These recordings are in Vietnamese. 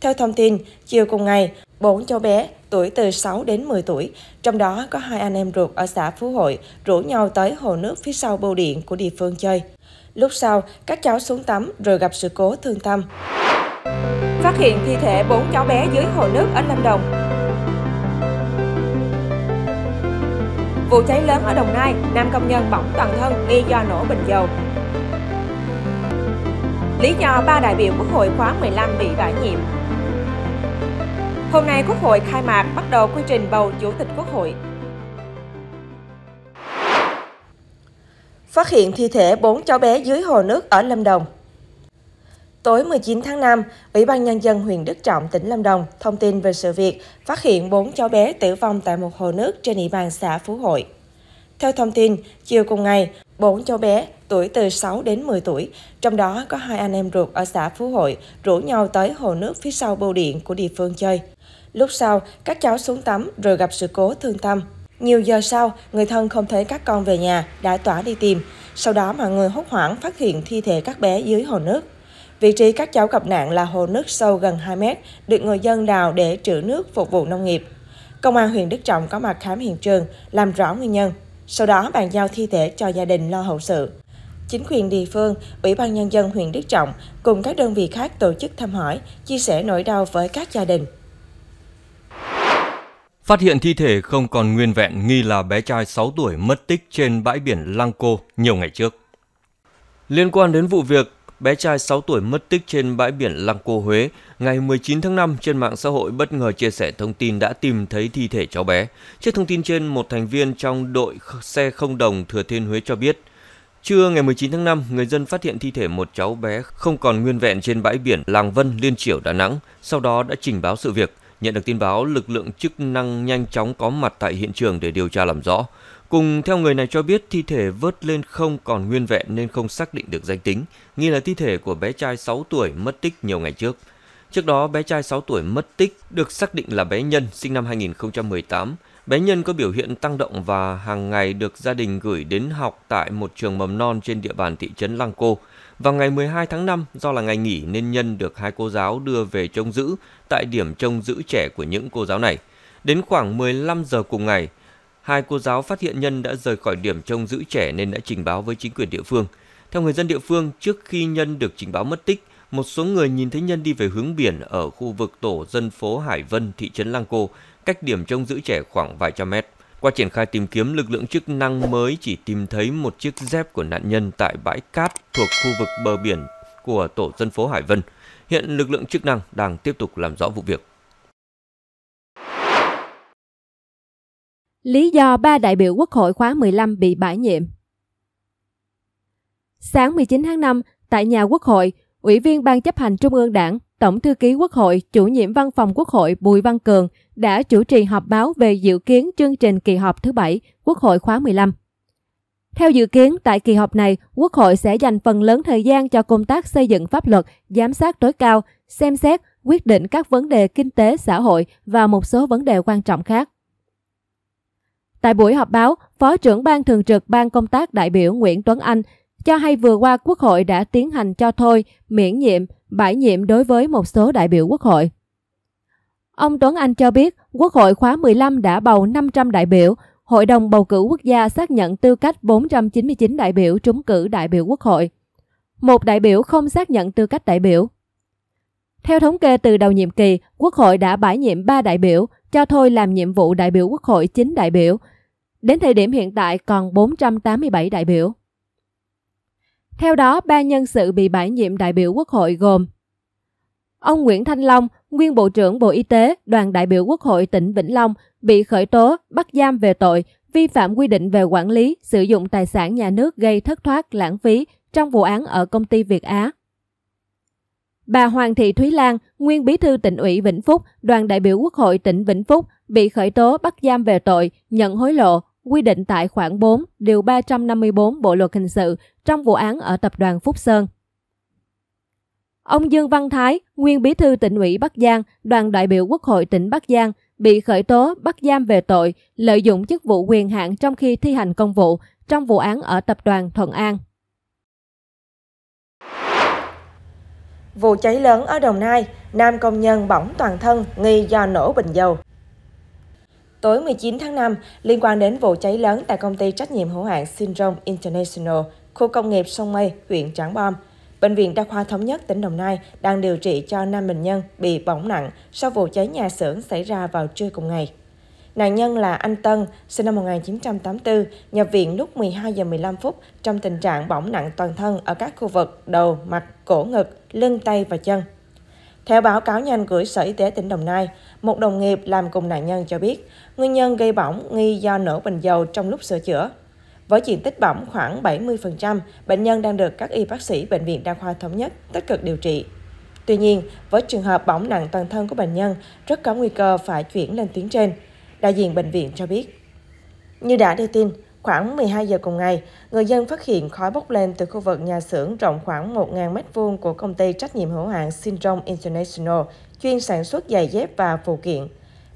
Theo thông tin, chiều cùng ngày, bốn cháu bé tuổi từ 6 đến 10 tuổi, trong đó có hai anh em ruột ở xã Phú Hội rủ nhau tới hồ nước phía sau bưu điện của địa phương chơi. Lúc sau, các cháu xuống tắm rồi gặp sự cố thương tâm. Phát hiện thi thể bốn cháu bé dưới hồ nước ở Lâm Đồng. Vụ cháy lớn ở Đồng Nai, nam công nhân bỏng toàn thân nghi do nổ bình dầu. Lý do ba đại biểu Quốc hội khóa 15 bị bãi nhiệm Hôm nay Quốc hội khai mạc bắt đầu quy trình bầu Chủ tịch Quốc hội. Phát hiện thi thể 4 cháu bé dưới hồ nước ở Lâm Đồng. Tối 19 tháng 5, Ủy ban Nhân dân huyện Đức Trọng, tỉnh Lâm Đồng thông tin về sự việc phát hiện 4 cháu bé tử vong tại một hồ nước trên địa bàn xã Phú Hội. Theo thông tin, chiều cùng ngày, 4 cháu bé tuổi từ 6 đến 10 tuổi, trong đó có hai anh em ruột ở xã Phú Hội rủ nhau tới hồ nước phía sau bưu điện của địa phương chơi. Lúc sau, các cháu xuống tắm rồi gặp sự cố thương tâm. Nhiều giờ sau, người thân không thấy các con về nhà, đã tỏa đi tìm. Sau đó mọi người hốt hoảng phát hiện thi thể các bé dưới hồ nước. Vị trí các cháu gặp nạn là hồ nước sâu gần 2 mét, được người dân đào để trữ nước phục vụ nông nghiệp. Công an huyện Đức Trọng có mặt khám hiện trường, làm rõ nguyên nhân. Sau đó bàn giao thi thể cho gia đình lo hậu sự. Chính quyền địa phương, Ủy ban Nhân dân huyện Đức Trọng cùng các đơn vị khác tổ chức thăm hỏi, chia sẻ nỗi đau với các gia đình. Phát hiện thi thể không còn nguyên vẹn nghi là bé trai 6 tuổi mất tích trên bãi biển Lăng Cô nhiều ngày trước. Liên quan đến vụ việc, bé trai 6 tuổi mất tích trên bãi biển Lăng Cô Huế, ngày 19 tháng 5 trên mạng xã hội bất ngờ chia sẻ thông tin đã tìm thấy thi thể cháu bé. Trước thông tin trên, một thành viên trong đội xe không đồng Thừa Thiên Huế cho biết, Trưa ngày 19 tháng 5, người dân phát hiện thi thể một cháu bé không còn nguyên vẹn trên bãi biển Làng Vân, Liên Triểu, Đà Nẵng, sau đó đã trình báo sự việc. Nhận được tin báo, lực lượng chức năng nhanh chóng có mặt tại hiện trường để điều tra làm rõ. Cùng theo người này cho biết thi thể vớt lên không còn nguyên vẹn nên không xác định được danh tính, nghi là thi thể của bé trai 6 tuổi mất tích nhiều ngày trước. Trước đó, bé trai 6 tuổi mất tích được xác định là bé Nhân, sinh năm 2018. Bé Nhân có biểu hiện tăng động và hàng ngày được gia đình gửi đến học tại một trường mầm non trên địa bàn thị trấn Lăng Cô. Vào ngày 12 tháng 5, do là ngày nghỉ nên Nhân được hai cô giáo đưa về trông giữ tại điểm trông giữ trẻ của những cô giáo này. Đến khoảng 15 giờ cùng ngày, hai cô giáo phát hiện Nhân đã rời khỏi điểm trông giữ trẻ nên đã trình báo với chính quyền địa phương. Theo người dân địa phương, trước khi Nhân được trình báo mất tích, một số người nhìn thấy Nhân đi về hướng biển ở khu vực tổ dân phố Hải Vân, thị trấn Lăng Cô, cách điểm trông giữ trẻ khoảng vài trăm mét. Qua triển khai tìm kiếm, lực lượng chức năng mới chỉ tìm thấy một chiếc dép của nạn nhân tại bãi cát thuộc khu vực bờ biển của tổ dân phố Hải Vân. Hiện lực lượng chức năng đang tiếp tục làm rõ vụ việc. Lý do ba đại biểu Quốc hội khóa 15 bị bãi nhiệm Sáng 19 tháng 5, tại nhà Quốc hội, Ủy viên Ban chấp hành Trung ương Đảng, Tổng thư ký Quốc hội, chủ nhiệm văn phòng Quốc hội Bùi Văn Cường đã chủ trì họp báo về dự kiến chương trình kỳ họp thứ bảy Quốc hội khóa 15. Theo dự kiến, tại kỳ họp này, Quốc hội sẽ dành phần lớn thời gian cho công tác xây dựng pháp luật, giám sát tối cao, xem xét, quyết định các vấn đề kinh tế, xã hội và một số vấn đề quan trọng khác. Tại buổi họp báo, Phó trưởng Ban Thường trực Ban Công tác đại biểu Nguyễn Tuấn Anh cho hay vừa qua Quốc hội đã tiến hành cho thôi, miễn nhiệm, bãi nhiệm đối với một số đại biểu Quốc hội. Ông Tuấn Anh cho biết Quốc hội khóa 15 đã bầu 500 đại biểu, Hội đồng bầu cử quốc gia xác nhận tư cách 499 đại biểu trúng cử đại biểu Quốc hội. Một đại biểu không xác nhận tư cách đại biểu. Theo thống kê từ đầu nhiệm kỳ, Quốc hội đã bãi nhiệm 3 đại biểu, cho thôi làm nhiệm vụ đại biểu Quốc hội 9 đại biểu. Đến thời điểm hiện tại còn 487 đại biểu. Theo đó, ba nhân sự bị bãi nhiệm đại biểu Quốc hội gồm Ông Nguyễn Thanh Long, nguyên Bộ trưởng Bộ Y tế, đoàn đại biểu Quốc hội tỉnh Vĩnh Long bị khởi tố, bắt giam về tội vi phạm quy định về quản lý, sử dụng tài sản nhà nước gây thất thoát, lãng phí trong vụ án ở công ty Việt Á. Bà Hoàng Thị Thúy Lan, nguyên bí thư tỉnh ủy Vĩnh Phúc, đoàn đại biểu Quốc hội tỉnh Vĩnh Phúc bị khởi tố bắt giam về tội nhận hối lộ, quy định tại khoản 4, điều 354 Bộ luật hình sự trong vụ án ở tập đoàn Phúc Sơn. Ông Dương Văn Thái, nguyên bí thư tỉnh ủy Bắc Giang, đoàn đại biểu Quốc hội tỉnh Bắc Giang, bị khởi tố bắt giam về tội lợi dụng chức vụ quyền hạn trong khi thi hành công vụ trong vụ án ở tập đoàn Thuận An. Vụ cháy lớn ở Đồng Nai, nam công nhân bỏng toàn thân nghi do nổ bình dầu. Tối 19 tháng 5, liên quan đến vụ cháy lớn tại công ty trách nhiệm hữu hạn Syndrome International, khu công nghiệp Sông Mây, huyện Trảng Bom, Bệnh viện Đa khoa Thống nhất tỉnh Đồng Nai đang điều trị cho 5 bệnh nhân bị bỏng nặng sau vụ cháy nhà xưởng xảy ra vào trưa cùng ngày. Nạn nhân là anh Tân, sinh năm 1984, nhập viện lúc 12 giờ 15 phút trong tình trạng bỏng nặng toàn thân ở các khu vực đầu, mặt, cổ ngực, lưng tay và chân. Theo báo cáo nhanh gửi Sở Y tế tỉnh Đồng Nai, một đồng nghiệp làm cùng nạn nhân cho biết, nguyên nhân gây bỏng nghi do nổ bình dầu trong lúc sửa chữa. Với diện tích bỏng khoảng 70%, bệnh nhân đang được các y bác sĩ Bệnh viện Đa khoa Thống nhất tích cực điều trị. Tuy nhiên, với trường hợp bỏng nặng toàn thân của bệnh nhân, rất có nguy cơ phải chuyển lên tuyến trên, đại diện bệnh viện cho biết. Như đã đưa tin, khoảng 12 giờ cùng ngày, người dân phát hiện khói bốc lên từ khu vực nhà xưởng rộng khoảng 1.000 m2 của công ty trách nhiệm hữu hạn Syndrome International, chuyên sản xuất giày dép và phụ kiện.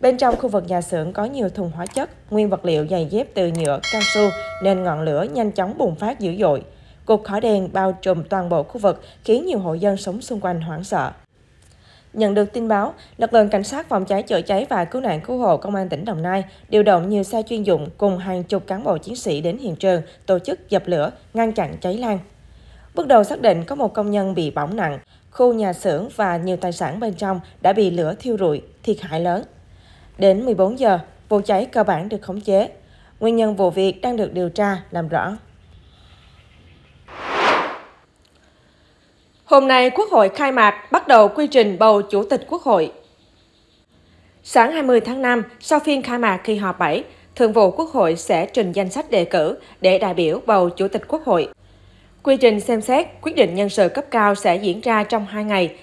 Bên trong khu vực nhà xưởng có nhiều thùng hóa chất, nguyên vật liệu dày dép từ nhựa, cao su nên ngọn lửa nhanh chóng bùng phát dữ dội. Cột khói đen bao trùm toàn bộ khu vực khiến nhiều hộ dân sống xung quanh hoảng sợ. Nhận được tin báo, lực lượng cảnh sát phòng cháy chữa cháy và cứu nạn cứu hộ công an tỉnh Đồng Nai điều động nhiều xe chuyên dụng cùng hàng chục cán bộ chiến sĩ đến hiện trường tổ chức dập lửa, ngăn chặn cháy lan. Bước đầu xác định có một công nhân bị bỏng nặng, khu nhà xưởng và nhiều tài sản bên trong đã bị lửa thiêu rụi, thiệt hại lớn. Đến 14 giờ, vụ cháy cơ bản được khống chế. Nguyên nhân vụ việc đang được điều tra làm rõ. Hôm nay Quốc hội khai mạc bắt đầu quy trình bầu Chủ tịch Quốc hội. Sáng 20 tháng 5, sau phiên khai mạc kỳ họp 7, Thường vụ Quốc hội sẽ trình danh sách đề cử để đại biểu bầu Chủ tịch Quốc hội. Quy trình xem xét, quyết định nhân sự cấp cao sẽ diễn ra trong 2 ngày.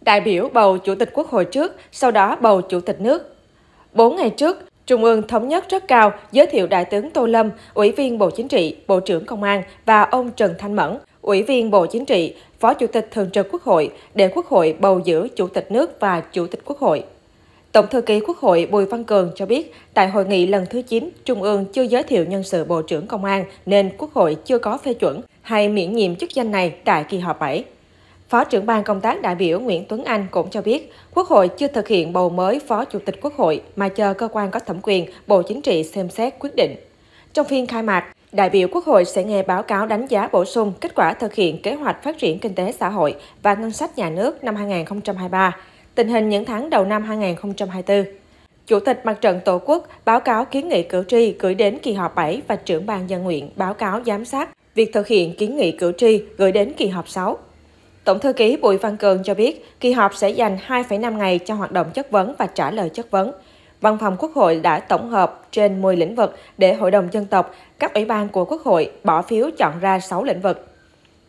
Đại biểu bầu Chủ tịch Quốc hội trước, sau đó bầu Chủ tịch nước bốn ngày trước, Trung ương thống nhất rất cao giới thiệu Đại tướng Tô Lâm, Ủy viên Bộ Chính trị, Bộ trưởng Công an và ông Trần Thanh Mẫn, Ủy viên Bộ Chính trị, Phó Chủ tịch Thường trực Quốc hội để Quốc hội bầu giữ Chủ tịch nước và Chủ tịch Quốc hội. Tổng thư ký Quốc hội Bùi Văn Cường cho biết, tại hội nghị lần thứ 9, Trung ương chưa giới thiệu nhân sự Bộ trưởng Công an nên Quốc hội chưa có phê chuẩn hay miễn nhiệm chức danh này tại kỳ họp 7. Phó trưởng ban công tác đại biểu Nguyễn Tuấn Anh cũng cho biết, Quốc hội chưa thực hiện bầu mới Phó Chủ tịch Quốc hội mà chờ cơ quan có thẩm quyền, Bộ Chính trị xem xét quyết định. Trong phiên khai mạc, đại biểu Quốc hội sẽ nghe báo cáo đánh giá bổ sung kết quả thực hiện kế hoạch phát triển kinh tế xã hội và ngân sách nhà nước năm 2023, tình hình những tháng đầu năm 2024. Chủ tịch Mặt trận Tổ quốc báo cáo kiến nghị cử tri gửi đến kỳ họp 7 và trưởng ban dân nguyện báo cáo giám sát việc thực hiện kiến nghị cử tri gửi đến kỳ họp 6. Tổng thư ký Bùi Văn Cường cho biết, kỳ họp sẽ dành 2,5 ngày cho hoạt động chất vấn và trả lời chất vấn. Văn phòng Quốc hội đã tổng hợp trên 10 lĩnh vực để Hội đồng dân tộc, các ủy ban của Quốc hội bỏ phiếu chọn ra 6 lĩnh vực.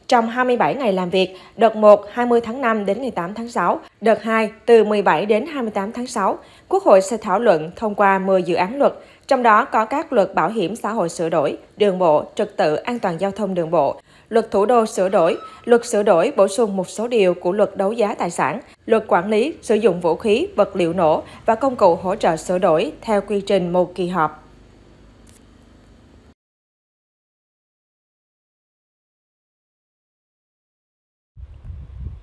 Trong 27 ngày làm việc, đợt 1 20 tháng 5 đến ngày 8 tháng 6, đợt 2 từ 17 đến 28 tháng 6, Quốc hội sẽ thảo luận thông qua 10 dự án luật, trong đó có các luật bảo hiểm xã hội sửa đổi, đường bộ, trật tự an toàn giao thông đường bộ, luật thủ đô sửa đổi, luật sửa đổi bổ sung một số điều của luật đấu giá tài sản, luật quản lý sử dụng vũ khí, vật liệu nổ và công cụ hỗ trợ sửa đổi theo quy trình một kỳ họp.